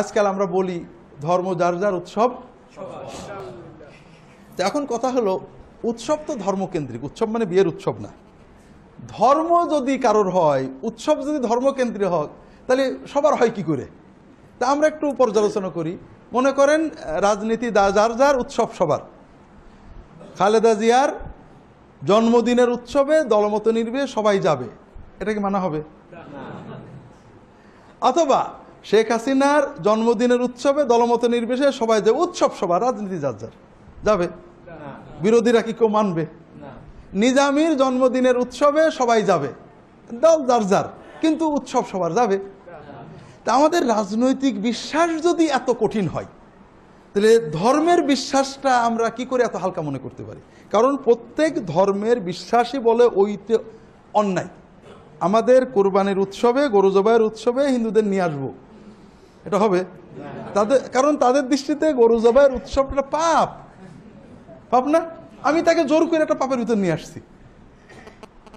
আজকাল আমরা বলি ধর্ম যার যার উৎসব তো এখন কথা হলো উৎসব তো ধর্মকেন্দ্রিক উৎসব মানে বিয়ের উৎসব না ধর্ম যদি কারোর হয় উৎসব যদি ধর্মকেন্দ্রিক হোক তাহলে সবার হয় কি করে তা আমরা একটু পর্যালোচনা করি মনে করেন রাজনীতি দা যার যার উৎসব সবার খালেদা জিয়ার জন্মদিনের উৎসবে দলমত নির্বে সবাই যাবে এটা কি মানা হবে অথবা শেখ হাসিনার জন্মদিনের উৎসবে দলমত নির্বিশেষে সবাই যে উৎসব সভা রাজনীতি যার যার যাবে বিরোধীরা কি কেউ মানবে নিজামির জন্মদিনের উৎসবে সবাই যাবে দল যার যার কিন্তু উৎসব সবার যাবে তা আমাদের রাজনৈতিক বিশ্বাস যদি এত কঠিন হয় তাহলে ধর্মের বিশ্বাসটা আমরা কি করে এত হালকা মনে করতে পারি কারণ প্রত্যেক ধর্মের বিশ্বাসই বলে ওইতে অন্যায় আমাদের কোরবানির উৎসবে গরু উৎসবে হিন্দুদের নিয়ে আসবো এটা হবে তাদের কারণ তাদের দৃষ্টিতে গরু জবাইয়ের উৎসবটা পাপ পাপ না আমি তাকে জোর করে একটা পাপের ভিতর নিয়ে আসছি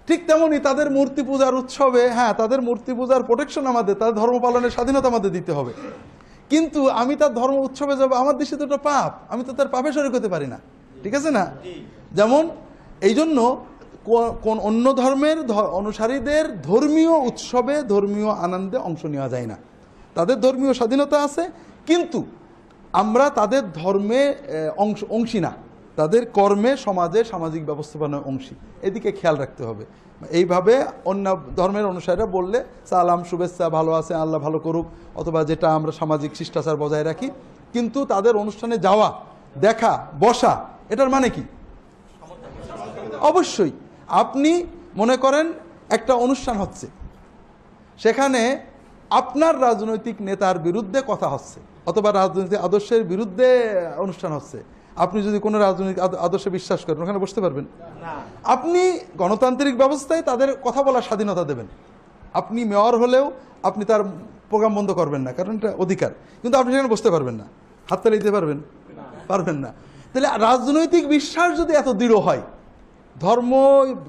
ঠিক তেমনই তাদের মূর্তি পূজার উৎসবে হ্যাঁ তাদের মূর্তি পূজার প্রোটেকশন আমাদের তাদের ধর্ম পালনের স্বাধীনতা আমাদের দিতে হবে কিন্তু আমি তার ধর্ম উৎসবে যাবো আমার দৃষ্টিতে ওটা পাপ আমি তো তার পাপে সরে হতে পারি না ঠিক আছে না যেমন এই জন্য কোন অন্য ধর্মের অনুসারীদের ধর্মীয় উৎসবে ধর্মীয় আনন্দে অংশ নেওয়া যায় না তাদের ধর্মীয় স্বাধীনতা আছে কিন্তু আমরা তাদের ধর্মে অংশ অংশী না তাদের কর্মে সমাজে সামাজিক ব্যবস্থাপনার অংশী এদিকে খেয়াল রাখতে হবে এইভাবে অন্য ধর্মের অনুসারীরা বললে সালাম শুভেচ্ছা ভালো আছে আল্লাহ ভালো করুক অথবা যেটা আমরা সামাজিক শিষ্টাচার বজায় রাখি কিন্তু তাদের অনুষ্ঠানে যাওয়া দেখা বসা এটার মানে কি অবশ্যই আপনি মনে করেন একটা অনুষ্ঠান হচ্ছে সেখানে আপনার রাজনৈতিক নেতার বিরুদ্ধে কথা হচ্ছে অথবা রাজনৈতিক আদর্শের বিরুদ্ধে অনুষ্ঠান হচ্ছে আপনি যদি কোনো রাজনৈতিক আদর্শে বিশ্বাস করেন ওখানে বসতে পারবেন আপনি গণতান্ত্রিক ব্যবস্থায় তাদের কথা বলার স্বাধীনতা দেবেন আপনি মেয়র হলেও আপনি তার প্রোগ্রাম বন্ধ করবেন না কারণ এটা অধিকার কিন্তু আপনি সেখানে বসতে পারবেন না হাততালি দিতে পারবেন পারবেন না তাহলে রাজনৈতিক বিশ্বাস যদি এত দৃঢ় হয় ধর্ম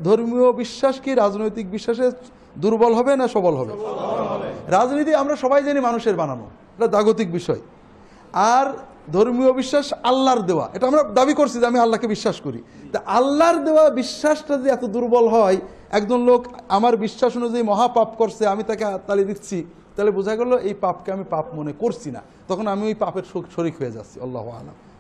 ধর্মীয় বিশ্বাস কি রাজনৈতিক বিশ্বাসে দুর্বল হবে না সবল হবে রাজনীতি আমরা সবাই জানি মানুষের বানানো এটা জাগতিক বিষয় আর ধর্মীয় বিশ্বাস আল্লাহর দেওয়া এটা আমরা দাবি করছি যে আমি আল্লাহকে বিশ্বাস করি তা আল্লাহর দেওয়া বিশ্বাসটা যদি এত দুর্বল হয় একজন লোক আমার বিশ্বাস অনুযায়ী মহাপাপ করছে আমি তাকে তালি দিচ্ছি তাহলে বোঝা গেল এই পাপকে আমি পাপ মনে করছি না তখন আমি ওই পাপের শরিক হয়ে যাচ্ছি আল্লাহ আলাম